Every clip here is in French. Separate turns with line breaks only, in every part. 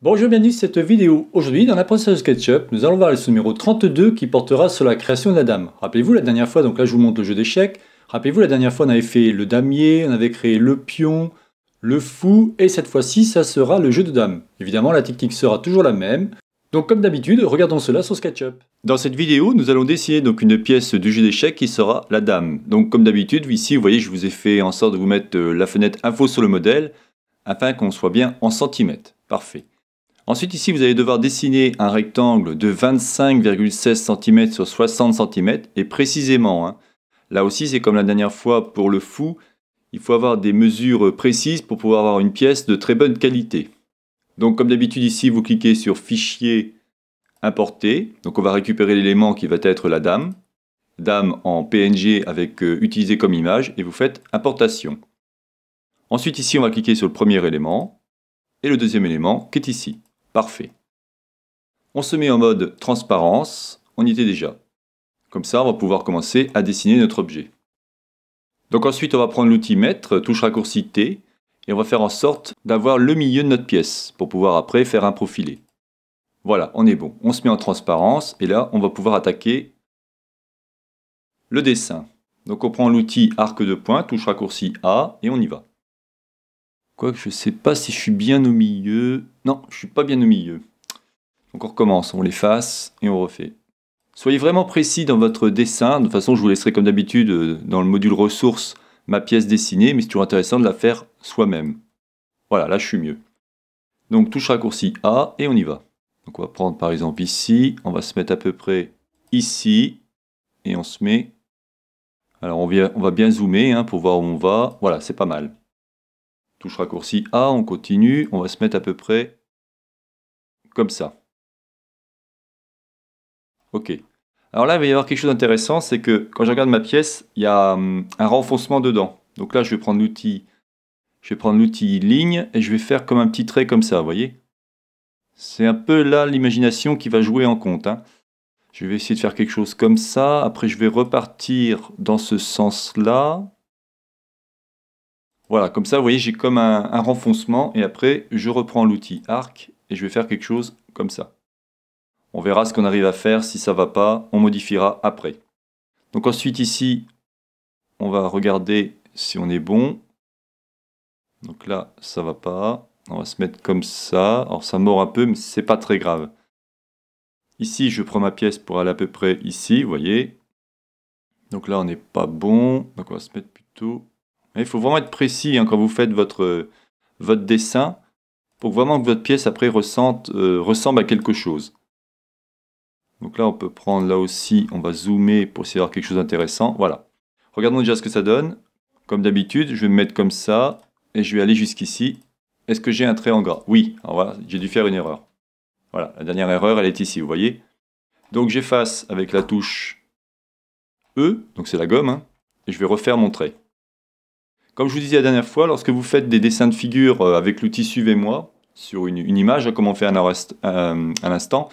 Bonjour, bienvenue sur cette vidéo. Aujourd'hui, dans la l'apprentissage SketchUp, nous allons voir le numéro 32 qui portera sur la création de la dame. Rappelez-vous, la dernière fois, donc là je vous montre le jeu d'échecs, rappelez-vous, la dernière fois on avait fait le damier, on avait créé le pion, le fou, et cette fois-ci, ça sera le jeu de dame. Évidemment, la technique sera toujours la même. Donc comme d'habitude, regardons cela sur SketchUp. Dans cette vidéo, nous allons dessiner donc une pièce du jeu d'échecs qui sera la dame. Donc comme d'habitude, ici, vous voyez, je vous ai fait en sorte de vous mettre euh, la fenêtre info sur le modèle, afin qu'on soit bien en centimètres. Parfait. Ensuite, ici, vous allez devoir dessiner un rectangle de 25,16 cm sur 60 cm, et précisément, hein, là aussi, c'est comme la dernière fois pour le fou, il faut avoir des mesures précises pour pouvoir avoir une pièce de très bonne qualité. Donc, comme d'habitude, ici, vous cliquez sur Fichier, Importer. Donc, on va récupérer l'élément qui va être la dame. Dame en PNG avec euh, utiliser comme image, et vous faites Importation. Ensuite, ici, on va cliquer sur le premier élément, et le deuxième élément qui est ici. Parfait. On se met en mode transparence, on y était déjà. Comme ça, on va pouvoir commencer à dessiner notre objet. Donc ensuite, on va prendre l'outil maître, touche raccourci T, et on va faire en sorte d'avoir le milieu de notre pièce, pour pouvoir après faire un profilé. Voilà, on est bon. On se met en transparence, et là, on va pouvoir attaquer le dessin. Donc on prend l'outil arc de point, touche raccourci A, et on y va. Quoique je ne sais pas si je suis bien au milieu, non, je suis pas bien au milieu. Donc on recommence, on l'efface et on refait. Soyez vraiment précis dans votre dessin. De toute façon, je vous laisserai comme d'habitude euh, dans le module ressources ma pièce dessinée, mais c'est toujours intéressant de la faire soi-même. Voilà, là je suis mieux. Donc touche raccourci A et on y va. Donc on va prendre par exemple ici, on va se mettre à peu près ici, et on se met... Alors on, vient, on va bien zoomer hein, pour voir où on va. Voilà, c'est pas mal. Touche raccourci A, on continue, on va se mettre à peu près ça. Ok. Alors là, il va y avoir quelque chose d'intéressant, c'est que quand je regarde ma pièce, il y a hum, un renfoncement dedans. Donc là, je vais prendre l'outil, je vais prendre l'outil ligne et je vais faire comme un petit trait comme ça, vous voyez C'est un peu là l'imagination qui va jouer en compte. Hein. Je vais essayer de faire quelque chose comme ça. Après, je vais repartir dans ce sens-là. Voilà, comme ça, vous voyez, j'ai comme un renfoncement. Et après, je reprends l'outil arc et je vais faire quelque chose comme ça. On verra ce qu'on arrive à faire, si ça va pas, on modifiera après. Donc ensuite ici, on va regarder si on est bon. Donc là, ça va pas. On va se mettre comme ça. Alors ça mord un peu, mais c'est pas très grave. Ici, je prends ma pièce pour aller à peu près ici, vous voyez. Donc là, on n'est pas bon. Donc on va se mettre plutôt... Il faut vraiment être précis hein, quand vous faites votre, votre dessin pour vraiment que votre pièce après euh, ressemble à quelque chose. Donc là, on peut prendre là aussi, on va zoomer pour essayer d'avoir quelque chose d'intéressant. Voilà. Regardons déjà ce que ça donne. Comme d'habitude, je vais me mettre comme ça et je vais aller jusqu'ici. Est-ce que j'ai un trait en gras Oui, alors voilà, j'ai dû faire une erreur. Voilà, la dernière erreur, elle est ici, vous voyez Donc j'efface avec la touche E, donc c'est la gomme, hein, et je vais refaire mon trait. Comme je vous disais la dernière fois, lorsque vous faites des dessins de figure euh, avec l'outil Suivez-moi sur une, image, hein, comme on fait un, euh, l'instant,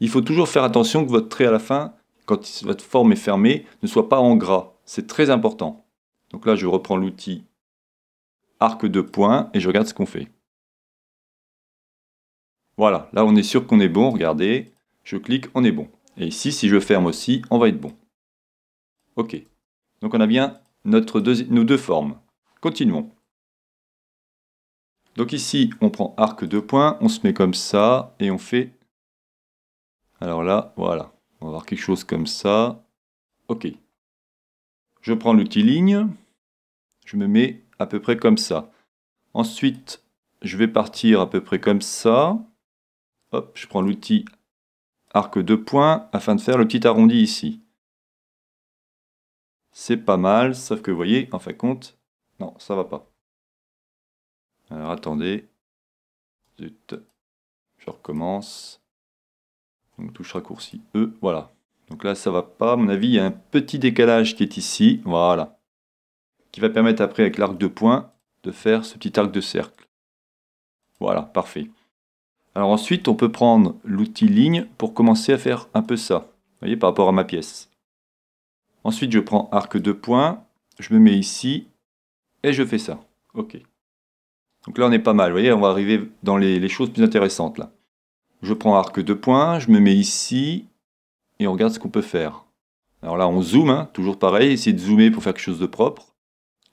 il faut toujours faire attention que votre trait à la fin, quand votre forme est fermée, ne soit pas en gras. C'est très important. Donc là, je reprends l'outil arc de points et je regarde ce qu'on fait. Voilà, là on est sûr qu'on est bon, regardez, je clique, on est bon. Et ici, si je ferme aussi, on va être bon. Ok, donc on a bien notre nos deux formes. Continuons. Donc ici, on prend arc de points, on se met comme ça, et on fait... Alors là, voilà. On va avoir quelque chose comme ça. Ok. Je prends l'outil ligne. Je me mets à peu près comme ça. Ensuite, je vais partir à peu près comme ça. Hop, je prends l'outil arc de points afin de faire le petit arrondi ici. C'est pas mal, sauf que vous voyez, en fin de compte, non, ça va pas. Alors attendez. Zut. Je recommence. Donc touche raccourci E, voilà. Donc là, ça va pas. À mon avis, il y a un petit décalage qui est ici. Voilà. Qui va permettre après, avec l'arc de point, de faire ce petit arc de cercle. Voilà, parfait. Alors ensuite, on peut prendre l'outil ligne pour commencer à faire un peu ça. Vous voyez, par rapport à ma pièce. Ensuite, je prends arc de points. Je me mets ici et je fais ça. Ok. Donc là, on est pas mal. Vous voyez, on va arriver dans les, choses plus intéressantes là. Je prends arc de points, je me mets ici et on regarde ce qu'on peut faire. Alors là, on zoome, hein, toujours pareil, essayer de zoomer pour faire quelque chose de propre.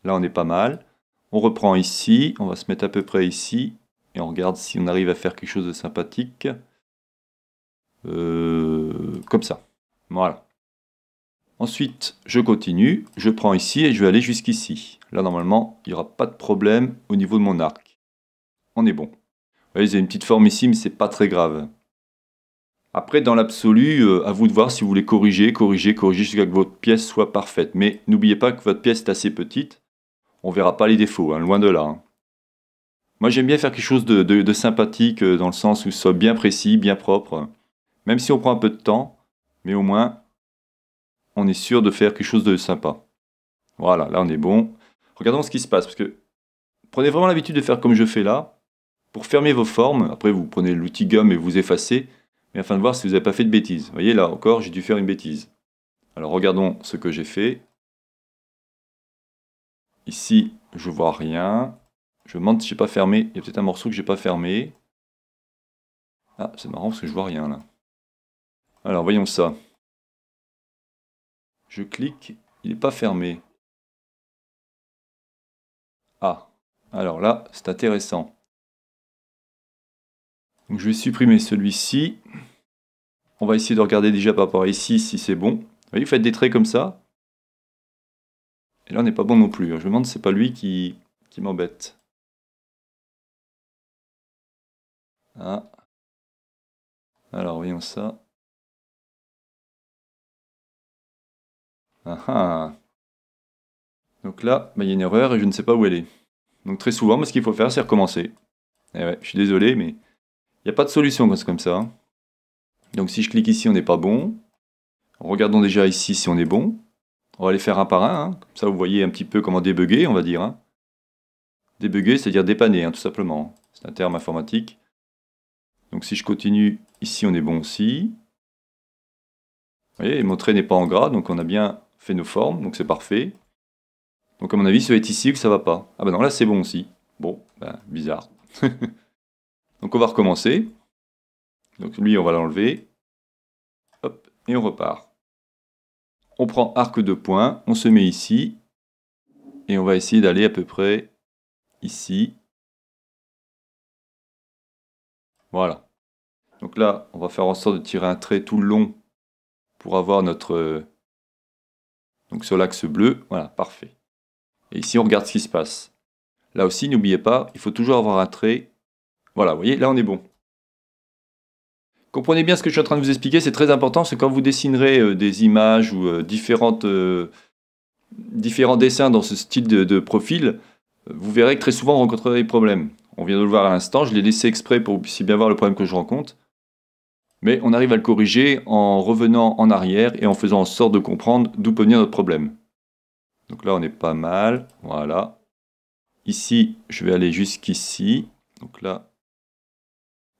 Là, on est pas mal. On reprend ici, on va se mettre à peu près ici et on regarde si on arrive à faire quelque chose de sympathique. Euh, comme ça. Voilà. Ensuite, je continue, je prends ici et je vais aller jusqu'ici. Là, normalement, il n'y aura pas de problème au niveau de mon arc. On est bon. Vous voyez, j'ai une petite forme ici, mais c'est pas très grave. Après, dans l'absolu, euh, à vous de voir si vous voulez corriger, corriger, corriger jusqu'à que votre pièce soit parfaite. Mais n'oubliez pas que votre pièce est assez petite. On verra pas les défauts, hein, loin de là. Hein. Moi, j'aime bien faire quelque chose de, sympathique, euh, dans le sens où ce soit bien précis, bien propre. Même si on prend un peu de temps, mais au moins, on est sûr de faire quelque chose de sympa. Voilà, là on est bon. Regardons ce qui se passe, parce que prenez vraiment l'habitude de faire comme je fais là, pour fermer vos formes. Après, vous prenez l'outil gomme et vous effacez, mais afin de voir si vous n'avez pas fait de bêtises. Vous voyez, là encore, j'ai dû faire une bêtise. Alors regardons ce que j'ai fait. Ici, je vois rien. Je me demande si j'ai pas fermé. Il y a peut-être un morceau que n'ai pas fermé. Ah, c'est marrant parce que je vois rien là. Alors voyons ça. Je clique, il n'est pas fermé. Ah, alors là, c'est intéressant. je vais supprimer celui-ci. On va essayer de regarder déjà par ici si c'est bon. Vous voyez, vous faites des traits comme ça. Et là, on n'est pas bon non plus. Hein. Je me demande si c'est pas lui qui, qui m'embête. Ah. Alors, voyons ça. Ah ah. Donc là, bah, il y a une erreur et je ne sais pas où elle est. Donc très souvent, ce qu'il faut faire, c'est recommencer. Eh ouais, je suis désolé, mais il n'y a pas de solution quand c'est comme ça. Donc si je clique ici, on n'est pas bon. Regardons déjà ici si on est bon. On va les faire un par un. Hein. Comme ça, vous voyez un petit peu comment débugger, on va dire. Hein. c'est-à-dire dépanner, hein, tout simplement. C'est un terme informatique. Donc si je continue, ici on est bon aussi. Vous voyez, mon trait n'est pas en gras, donc on a bien fait nos formes, donc c'est parfait. Donc à mon avis, ça va être ici que ça va pas. Ah bah non, là c'est bon aussi. Bon, ben bizarre. donc on va recommencer. Donc lui, on va l'enlever. Hop, et on repart. On prend arc de point on se met ici. Et on va essayer d'aller à peu près ici. Voilà. Donc là, on va faire en sorte de tirer un trait tout le long pour avoir notre, donc sur l'axe bleu, voilà, parfait. Et ici, on regarde ce qui se passe. Là aussi, n'oubliez pas, il faut toujours avoir un trait. Voilà, vous voyez, là, on est bon. Comprenez bien ce que je suis en train de vous expliquer, c'est très important, c'est quand vous dessinerez euh, des images ou euh, euh, différents dessins dans ce style de, de profil, vous verrez que très souvent, on rencontrera des problèmes. On vient de le voir à l'instant, je l'ai laissé exprès pour que vous puissiez bien voir le problème que je rencontre. Mais on arrive à le corriger en revenant en arrière et en faisant en sorte de comprendre d'où peut venir notre problème. Donc là, on est pas mal. Voilà. Ici, je vais aller jusqu'ici. Donc là,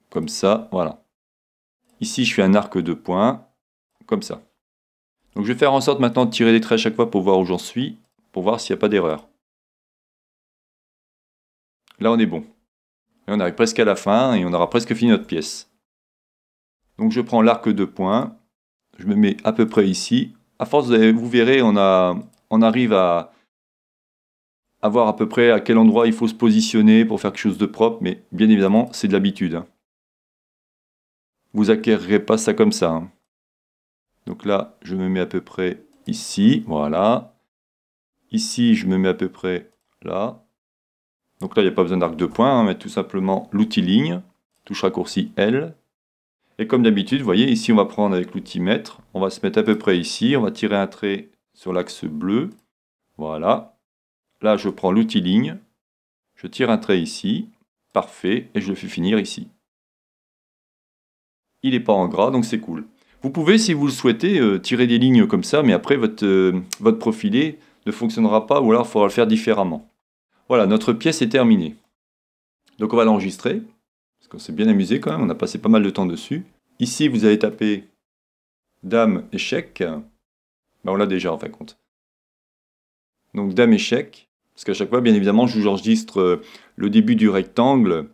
comme ça, voilà. Ici, je fais un arc de points, comme ça. Donc je vais faire en sorte maintenant de tirer des traits à chaque fois pour voir où j'en suis, pour voir s'il n'y a pas d'erreur. Là, on est bon. Et on arrive presque à la fin et on aura presque fini notre pièce. Donc je prends l'arc de point, je me mets à peu près ici. À force, vous verrez, on, a, on arrive à, voir à peu près à quel endroit il faut se positionner pour faire quelque chose de propre, mais bien évidemment, c'est de l'habitude. Hein. Vous acquérirez pas ça comme ça. Hein. Donc là, je me mets à peu près ici, voilà. Ici, je me mets à peu près là. Donc là, il n'y a pas besoin d'arc de point, va hein, mais tout simplement l'outil ligne, touche raccourci L, et comme d'habitude, vous voyez, ici, on va prendre avec l'outil mètre, on va se mettre à peu près ici, on va tirer un trait sur l'axe bleu. Voilà. Là, je prends l'outil ligne, je tire un trait ici, parfait, et je le fais finir ici. Il n'est pas en gras, donc c'est cool. Vous pouvez, si vous le souhaitez, euh, tirer des lignes comme ça, mais après, votre, euh, votre profilé ne fonctionnera pas, ou alors il faudra le faire différemment. Voilà, notre pièce est terminée. Donc on va l'enregistrer. On s'est bien amusé quand même, on a passé pas mal de temps dessus. Ici, vous allez taper dame échec. Bah, on l'a déjà en fin de compte. Donc dame échec. Parce qu'à chaque fois, bien évidemment, je vous enregistre euh, le début du rectangle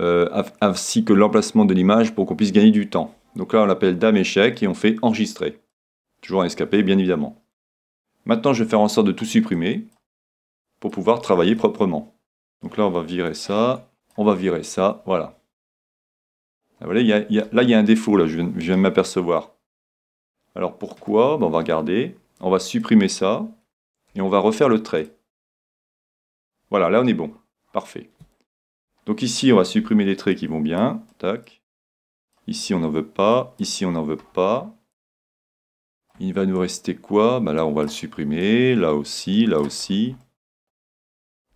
euh, ainsi que l'emplacement de l'image pour qu'on puisse gagner du temps. Donc là, on l'appelle dame échec et on fait enregistrer. Toujours un escapé, bien évidemment. Maintenant, je vais faire en sorte de tout supprimer pour pouvoir travailler proprement. Donc là, on va virer ça. On va virer ça, voilà. Ah, voilà, là, il y a un défaut, là, je viens, de m'apercevoir. Alors pourquoi On va regarder, on va supprimer ça, et on va refaire le trait. Voilà, là on est bon, parfait. Donc ici, on va supprimer les traits qui vont bien, tac. Ici, on n'en veut pas, ici, on n'en veut pas. Il va nous rester quoi bah, Là, on va le supprimer, là aussi, là aussi.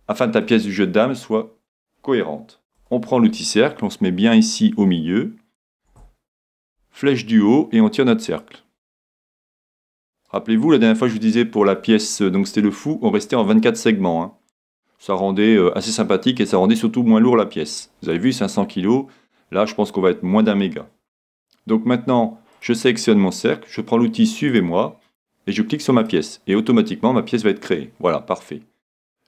Afin que ta pièce du jeu de dames soit cohérente. On prend l'outil cercle, on se met bien ici au milieu, flèche du haut et on tire notre cercle. Rappelez-vous, la dernière fois je vous disais pour la pièce, euh, donc c'était le fou, on restait en 24 segments. Hein. Ça rendait euh, assez sympathique et ça rendait surtout moins lourd la pièce. Vous avez vu, 500 kg, là je pense qu'on va être moins d'un méga. Donc maintenant, je sélectionne mon cercle, je prends l'outil Suivez-moi et je clique sur ma pièce. Et automatiquement, ma pièce va être créée. Voilà, parfait.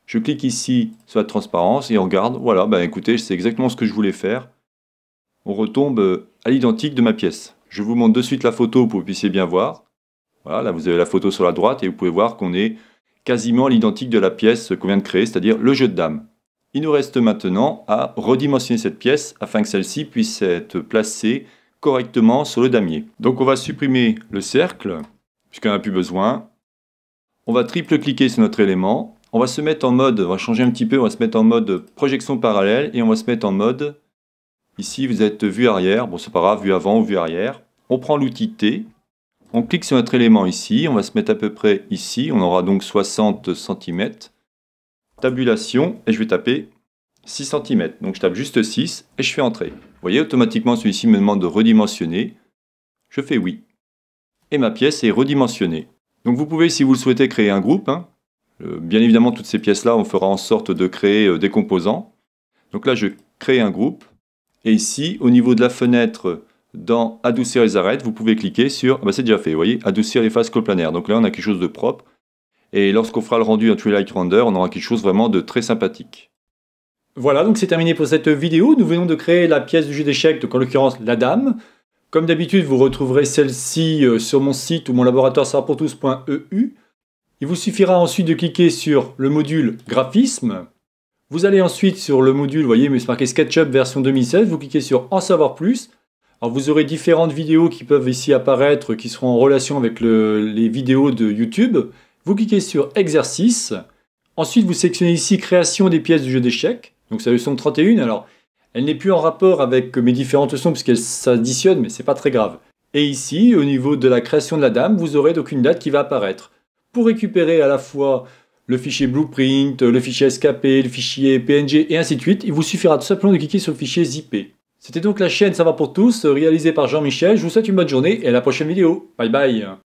Je clique ici sur la transparence et on regarde, voilà, ben écoutez, c'est exactement ce que je voulais faire. On retombe à l'identique de ma pièce. Je vous montre de suite la photo pour que vous puissiez bien voir. Voilà, là vous avez la photo sur la droite et vous pouvez voir qu'on est quasiment à l'identique de la pièce qu'on vient de créer, c'est-à-dire le jeu de dames. Il nous reste maintenant à redimensionner cette pièce afin que celle-ci puisse être placée correctement sur le damier. Donc on va supprimer le cercle, puisqu'on a plus besoin. On va triple-cliquer sur notre élément on va se mettre en mode, on va changer un petit peu, on va se mettre en mode projection parallèle et on va se mettre en mode, ici vous êtes vue arrière, bon c'est pas grave, vue avant ou vue arrière. On prend l'outil T, on clique sur notre élément ici, on va se mettre à peu près ici, on aura donc 60 cm. Tabulation, et je vais taper 6 cm. Donc je tape juste 6 et je fais entrer. Vous voyez, automatiquement celui-ci me demande de redimensionner. Je fais oui. Et ma pièce est redimensionnée. Donc vous pouvez, si vous le souhaitez, créer un groupe. Hein. Euh, bien évidemment, toutes ces pièces-là, on fera en sorte de créer euh, des composants. Donc là, je crée un groupe. Et ici, au niveau de la fenêtre, dans adoucir les arêtes, vous pouvez cliquer sur, ah bah, c'est déjà fait, vous voyez, adoucir les faces coplanaires. Donc là, on a quelque chose de propre. Et lorsqu'on fera le rendu en Light Render, on aura quelque chose vraiment de très sympathique. Voilà, donc c'est terminé pour cette vidéo. Nous venons de créer la pièce du jeu d'échecs, donc en l'occurrence la dame. Comme d'habitude, vous retrouverez celle-ci euh, sur mon site ou mon laboratoire sera il vous suffira ensuite de cliquer sur le module graphisme. Vous allez ensuite sur le module, vous voyez, mais c'est marqué SketchUp version 2016, vous cliquez sur en savoir plus. Alors vous aurez différentes vidéos qui peuvent ici apparaître, qui seront en relation avec les vidéos de YouTube. Vous cliquez sur exercice. Ensuite, vous sélectionnez ici création des pièces du jeu d'échecs. Donc c'est la leçon 31. Alors, elle n'est plus en rapport avec mes différentes leçons puisqu'elle s'additionne, mais c'est pas très grave. Et ici, au niveau de la création de la dame, vous aurez donc une date qui va apparaître pour récupérer à la fois le fichier blueprint, le fichier SKP, le fichier PNG et ainsi de suite, il vous suffira tout simplement de cliquer sur le fichier zip. C'était donc la chaîne Ça va pour tous, réalisée par Jean-Michel. Je vous souhaite une bonne journée et à la prochaine vidéo. Bye bye